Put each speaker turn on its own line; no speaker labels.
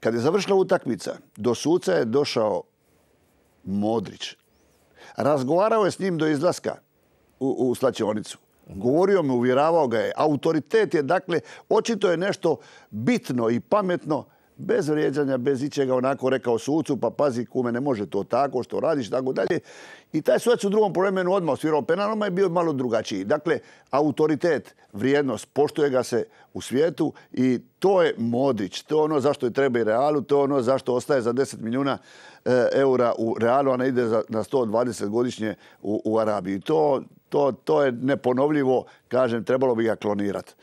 Kad je završila utakmica, do suca je došao Modrić. Razgovarao je s njim do izlaska u, u slačionicu. Govorio mu, uvjeravao ga je. Autoritet je, dakle, očito je nešto bitno i pametno bez vrijeđanja, bez ičega, onako rekao sucu, pa pazi kume, ne može to tako, što radiš, tako dalje. I taj sudac u drugom vremenu odmah svirao penalama ono je bio malo drugačiji. Dakle, autoritet, vrijednost, poštuje ga se u svijetu i to je modić. To je ono zašto je treba i Realu, to je ono zašto ostaje za 10 milijuna eh, eura u Realu, a ne ide na 120 godišnje u, u Arabiji. to je neponovljivo, kažem, trebalo bi ga klonirati.